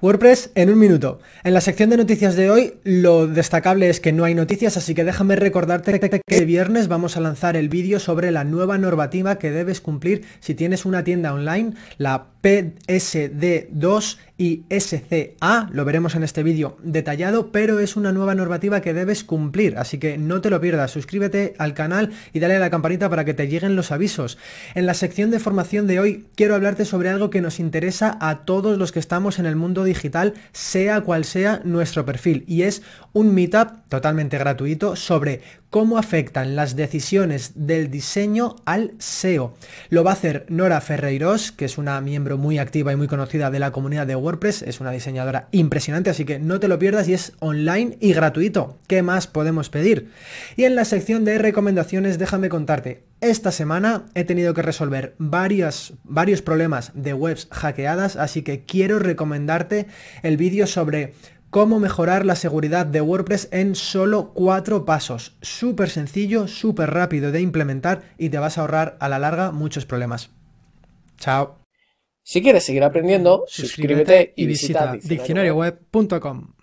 WordPress en un minuto. En la sección de noticias de hoy lo destacable es que no hay noticias, así que déjame recordarte que este viernes vamos a lanzar el vídeo sobre la nueva normativa que debes cumplir si tienes una tienda online, la PSD2 y SCA, lo veremos en este vídeo detallado, pero es una nueva normativa que debes cumplir, así que no te lo pierdas, suscríbete al canal y dale a la campanita para que te lleguen los avisos. En la sección de formación de hoy quiero hablarte sobre algo que nos interesa a todos los que estamos en el mundo digital, sea cual sea nuestro perfil, y es un meetup totalmente gratuito sobre cómo afectan las decisiones del diseño al SEO. Lo va a hacer Nora Ferreiros, que es una miembro muy activa y muy conocida de la comunidad de WordPress, es una diseñadora impresionante, así que no te lo pierdas y es online y gratuito. ¿Qué más podemos pedir? Y en la sección de recomendaciones déjame contarte, esta semana he tenido que resolver varios problemas de webs hackeadas, así que quiero recomendarte el vídeo sobre cómo mejorar la seguridad de WordPress en solo cuatro pasos. Súper sencillo, súper rápido de implementar y te vas a ahorrar a la larga muchos problemas. Chao. Si quieres seguir aprendiendo, suscríbete, suscríbete y visita diccionarioweb.com.